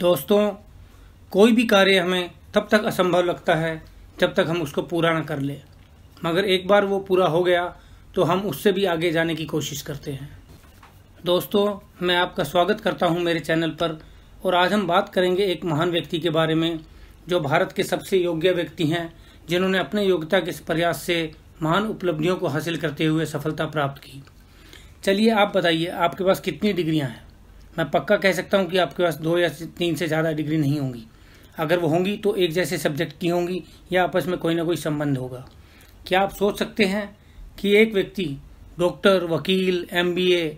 दोस्तों कोई भी कार्य हमें तब तक असंभव लगता है जब तक हम उसको पूरा ना कर ले मगर एक बार वो पूरा हो गया तो हम उससे भी आगे जाने की कोशिश करते हैं दोस्तों मैं आपका स्वागत करता हूं मेरे चैनल पर और आज हम बात करेंगे एक महान व्यक्ति के बारे में जो भारत के सबसे योग्य व्यक्ति हैं जिन्होंने अपने योग्यता के प्रयास से महान उपलब्धियों को हासिल करते हुए सफलता प्राप्त की चलिए आप बताइए आपके पास कितनी डिग्रियाँ हैं मैं पक्का कह सकता हूँ कि आपके पास दो या तीन से ज़्यादा डिग्री नहीं होंगी अगर वो होंगी तो एक जैसे सब्जेक्ट की होंगी या आपस में कोई ना कोई संबंध होगा क्या आप सोच सकते हैं कि एक व्यक्ति डॉक्टर वकील एमबीए,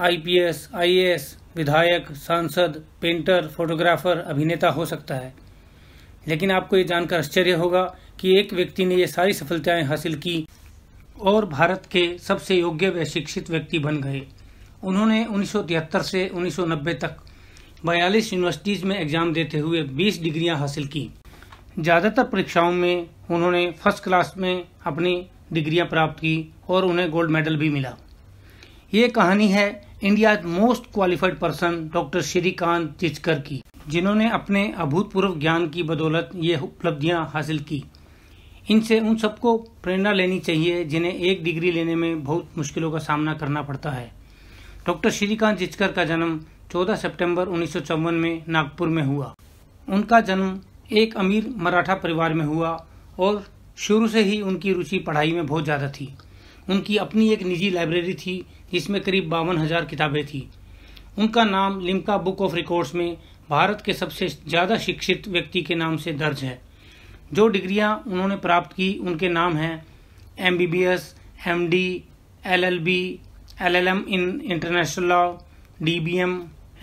आईपीएस, एस विधायक सांसद पेंटर फोटोग्राफर अभिनेता हो सकता है लेकिन आपको ये जानकर आश्चर्य होगा कि एक व्यक्ति ने ये सारी सफलताएं हासिल की और भारत के सबसे योग्य व शिक्षित व्यक्ति बन गए उन्होंने उन्नीस से उन्नीस तक बयालीस यूनिवर्सिटीज़ में एग्ज़ाम देते हुए 20 डिग्रियां हासिल की ज़्यादातर परीक्षाओं में उन्होंने फर्स्ट क्लास में अपनी डिग्रियां प्राप्त की और उन्हें गोल्ड मेडल भी मिला ये कहानी है India most qualified person doctor Shrikant Jichkar की जिन्होंने अपने अभूतपूर्व ज्ञान की बदौलत ये उपलब्धियाँ हासिल की इनसे उन सबको प्रेरणा लेनी चाहिए जिन्हें एक डिग्री लेने में बहुत मुश्किलों का सामना करना पड़ता है डॉक्टर श्रीकांत जिचकर का जन्म 14 सितंबर उन्नीस में नागपुर में हुआ उनका जन्म एक अमीर मराठा परिवार में हुआ और शुरू से ही उनकी रुचि पढ़ाई में बहुत ज़्यादा थी उनकी अपनी एक निजी लाइब्रेरी थी जिसमें करीब बावन हज़ार किताबें थी उनका नाम लिम्का बुक ऑफ रिकॉर्ड्स में भारत के सबसे ज़्यादा शिक्षित व्यक्ति के नाम से दर्ज है जो डिग्रियां उन्होंने प्राप्त की उनके नाम हैं M B B S M D L L B L L M in international law D B M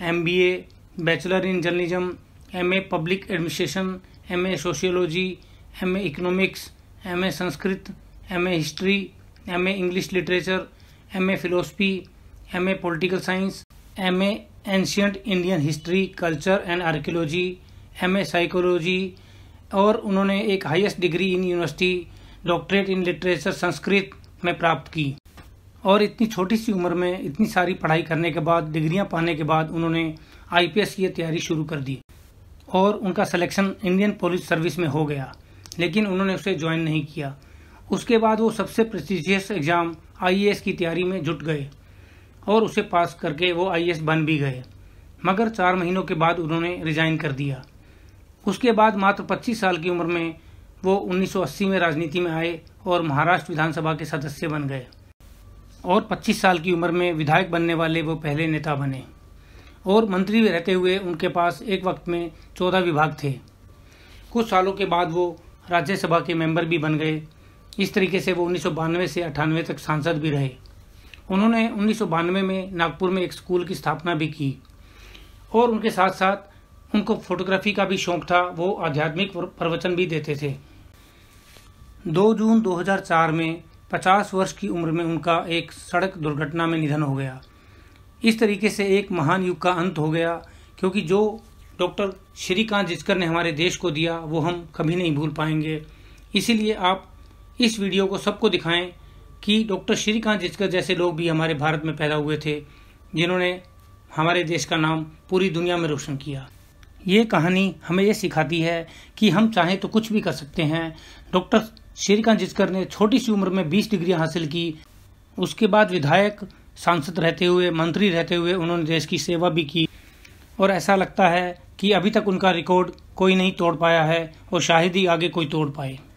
M B A bachelor in journalism A public administration M A sociology M A economics M A Sanskrit M A history M A English literature M MA philosophy A political science M A ancient Indian history culture and archaeology M A psychology और उन्होंने एक highest degree in university doctorate in literature Sanskrit में प्राप्त की और इतनी छोटी सी उम्र में इतनी सारी पढ़ाई करने के बाद डिग्रियां पाने के बाद उन्होंने आईपीएस की तैयारी शुरू कर दी और उनका सिलेक्शन इंडियन पुलिस सर्विस में हो गया लेकिन उन्होंने उसे ज्वाइन नहीं किया उसके बाद वो सबसे प्रेस्टिजियस एग्ज़ाम आईएएस की तैयारी में जुट गए और उसे पास करके वो आईएएस बन भी गए मगर चार महीनों के बाद उन्होंने रिजाइन कर दिया उसके बाद मात्र 25 साल की उम्र में वो 1980 में राजनीति में आए और महाराष्ट्र विधानसभा के सदस्य बन गए और 25 साल की उम्र में विधायक बनने वाले वो पहले नेता बने और मंत्री रहते हुए उनके पास एक वक्त में चौदह विभाग थे कुछ सालों के बाद वो राज्यसभा के मेंबर भी बन गए इस तरीके से वो उन्नीस से अट्ठानवे तक सांसद भी रहे उन्होंने उन्नीस में नागपुर में एक स्कूल की स्थापना भी की और उनके साथ साथ उनको फोटोग्राफी का भी शौक था वो आध्यात्मिक प्रवचन भी देते थे 2 जून 2004 में 50 वर्ष की उम्र में उनका एक सड़क दुर्घटना में निधन हो गया इस तरीके से एक महान युग का अंत हो गया क्योंकि जो डॉक्टर श्रीकांत जिचकर ने हमारे देश को दिया वो हम कभी नहीं भूल पाएंगे इसीलिए आप इस वीडियो को सबको दिखाएं कि डॉक्टर श्रीकांत जिचकर जैसे लोग भी हमारे भारत में पैदा हुए थे जिन्होंने हमारे देश का नाम पूरी दुनिया में रोशन किया ये कहानी हमें ये सिखाती है कि हम चाहें तो कुछ भी कर सकते हैं डॉक्टर श्रीकांत जिस्कर ने छोटी सी उम्र में बीस डिग्री हासिल की उसके बाद विधायक सांसद रहते हुए मंत्री रहते हुए उन्होंने देश की सेवा भी की और ऐसा लगता है कि अभी तक उनका रिकॉर्ड कोई नहीं तोड़ पाया है और शायद ही आगे कोई तोड़ पाए